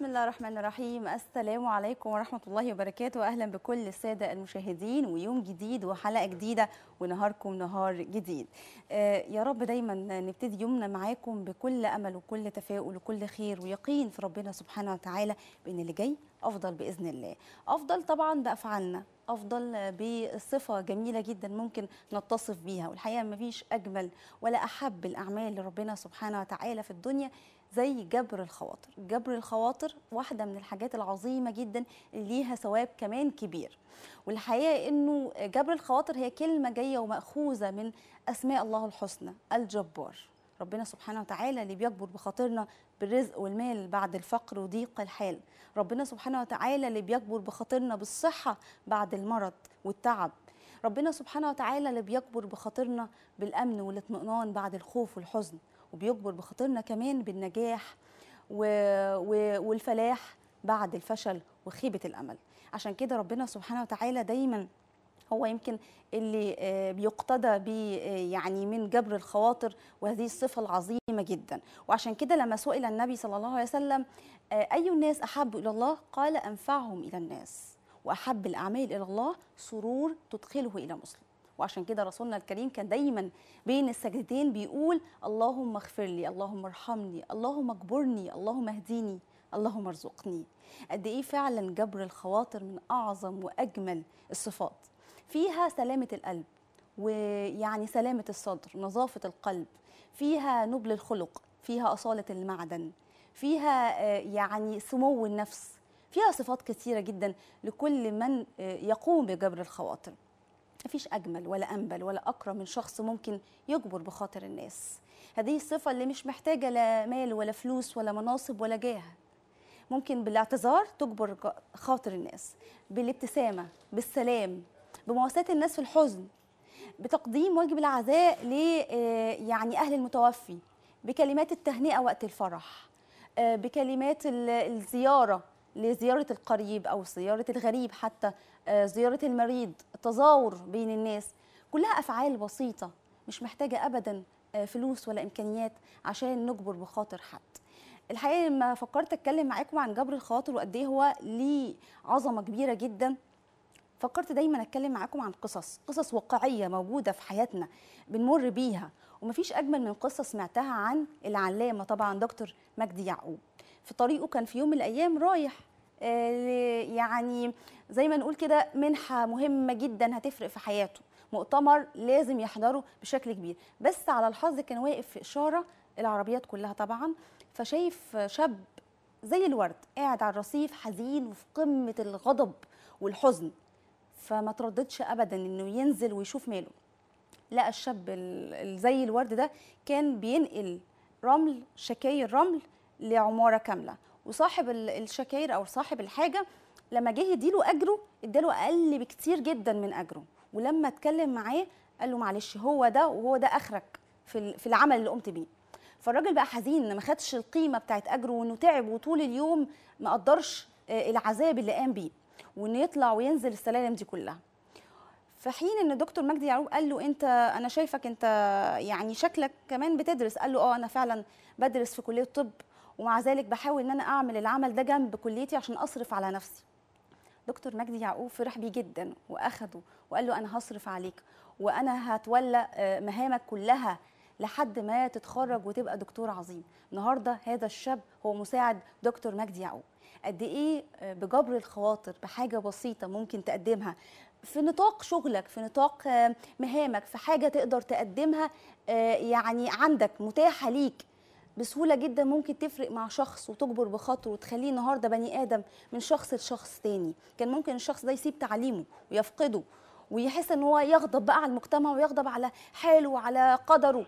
بسم الله الرحمن الرحيم السلام عليكم ورحمة الله وبركاته أهلا بكل السادة المشاهدين ويوم جديد وحلقة جديدة ونهاركم نهار جديد آه، يا رب دايما نبتدي يومنا معاكم بكل أمل وكل تفاؤل وكل خير ويقين في ربنا سبحانه وتعالى بأن اللي جاي أفضل بإذن الله أفضل طبعا بأفعالنا افضل بصفه جميله جدا ممكن نتصف بيها والحقيقه ما فيش اجمل ولا احب الاعمال لربنا سبحانه وتعالى في الدنيا زي جبر الخواطر جبر الخواطر واحده من الحاجات العظيمه جدا اللي ليها ثواب كمان كبير والحقيقه انه جبر الخواطر هي كلمه جايه وماخوذه من اسماء الله الحسنى الجبار ربنا سبحانه وتعالى اللي بيكبر بخاطرنا بالرزق والمال بعد الفقر وضيق الحال ربنا سبحانه وتعالى اللي بيكبر بخاطرنا بالصحة بعد المرض والتعب ربنا سبحانه وتعالى اللي بيكبر بخاطرنا بالأمن والاطمئنان بعد الخوف والحزن وبيكبر بخاطرنا كمان بالنجاح و... و... والفلاح بعد الفشل وخيبة الأمل عشان كده ربنا سبحانه وتعالى دايماً هو يمكن اللي آه، بيقتدى بي آه، يعني من جبر الخواطر وهذه الصفة العظيمة جدا وعشان كده لما سئل النبي صلى الله عليه وسلم آه، أي الناس أحب إلى الله قال أنفعهم إلى الناس وأحب الأعمال إلى الله سرور تدخله إلى مسلم وعشان كده رسولنا الكريم كان دايما بين السجدتين بيقول اللهم اغفر لي اللهم ارحمني اللهم اكبرني اللهم اهديني اللهم ارزقني قد ايه فعلا جبر الخواطر من اعظم واجمل الصفات فيها سلامة القلب ويعني سلامة الصدر نظافة القلب فيها نبل الخلق فيها أصالة المعدن فيها آه، يعني سمو النفس فيها صفات كثيرة جدا لكل من آه، يقوم بجبر الخواطر مفيش أجمل ولا أنبل ولا أكرم من شخص ممكن يجبر بخاطر الناس هذه الصفة اللي مش محتاجة لا مال ولا فلوس ولا مناصب ولا جاه ممكن بالاعتذار تجبر خاطر الناس بالابتسامة بالسلام بمواساة الناس في الحزن بتقديم واجب العزاء ل آه، يعني اهل المتوفي بكلمات التهنئه وقت الفرح آه، بكلمات الزياره لزياره القريب او زياره الغريب حتى آه، زياره المريض التزاور بين الناس كلها افعال بسيطه مش محتاجه ابدا فلوس ولا امكانيات عشان نجبر بخاطر حد الحقيقه لما فكرت اتكلم معاكم عن جبر الخاطر وقد ايه هو ليه عظمه كبيره جدا فكرت دايما اتكلم معاكم عن قصص قصص واقعيه موجوده في حياتنا بنمر بيها ومفيش اجمل من قصه سمعتها عن العلامه طبعا دكتور مجدي يعقوب في طريقه كان في يوم من الايام رايح آه، يعني زي ما نقول كده منحه مهمه جدا هتفرق في حياته مؤتمر لازم يحضره بشكل كبير بس على الحظ كان واقف في اشاره العربيات كلها طبعا فشايف شاب زي الورد قاعد على الرصيف حزين وفي قمه الغضب والحزن فما ترددش ابدا انه ينزل ويشوف ماله لقى الشاب زي الورد ده كان بينقل رمل شكاير رمل لعماره كامله وصاحب الشكاير او صاحب الحاجه لما جه يديله اجره اداله اقل بكتير جدا من اجره ولما اتكلم معاه قال له معلش هو ده وهو ده اخرك في في العمل اللي قمت بيه فالراجل بقى حزين ما خدش القيمه بتاعت اجره وانه تعب وطول اليوم ما قدرش آه، العذاب اللي قام بيه وانه يطلع وينزل السلالم دي كلها في حين ان دكتور مجدي يعقوب قال له انت انا شايفك انت يعني شكلك كمان بتدرس قال له اه انا فعلا بدرس في كليه الطب ومع ذلك بحاول ان انا اعمل العمل ده جنب كليتي عشان اصرف على نفسي دكتور مجدي يعقوب فرح بيه جدا واخده وقال له انا هصرف عليك وانا هتولى آه، مهامك كلها لحد ما تتخرج وتبقى دكتور عظيم النهارده هذا الشاب هو مساعد دكتور مجدي يعقوب قد ايه آه، بجبر الخواطر بحاجه بسيطه ممكن تقدمها في نطاق شغلك في نطاق آه، مهامك في حاجه تقدر تقدمها آه، يعني عندك متاحه ليك بسهوله جدا ممكن تفرق مع شخص وتجبر بخاطره وتخليه النهارده بني ادم من شخص لشخص تاني كان ممكن الشخص ده يسيب تعليمه ويفقده ويحس ان هو يغضب بقى على المجتمع ويغضب على حاله وعلى قدره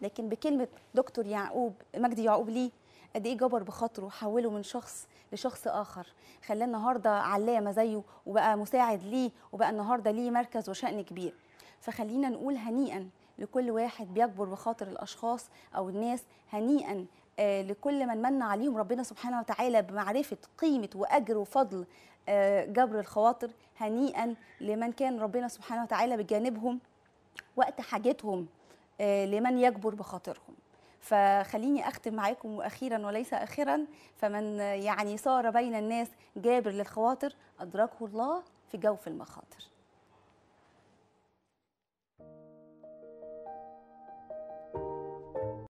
لكن بكلمه دكتور يعقوب مجدي يعقوب ليه قد ايه جبر بخاطره حوله من شخص لشخص اخر خلاه النهارده علامه زيه وبقى مساعد ليه وبقى النهارده ليه مركز وشأن كبير فخلينا نقول هنيئا لكل واحد بيجبر بخاطر الاشخاص او الناس هنيئا آه، لكل من من عليهم ربنا سبحانه وتعالى بمعرفه قيمه واجر وفضل آه، جبر الخواطر هنيئا لمن كان ربنا سبحانه وتعالى بجانبهم وقت حاجتهم آه، لمن يجبر بخاطرهم فخليني اختم معاكم واخيرا وليس اخرا فمن آه، يعني صار بين الناس جابر للخواطر ادركه الله في جوف المخاطر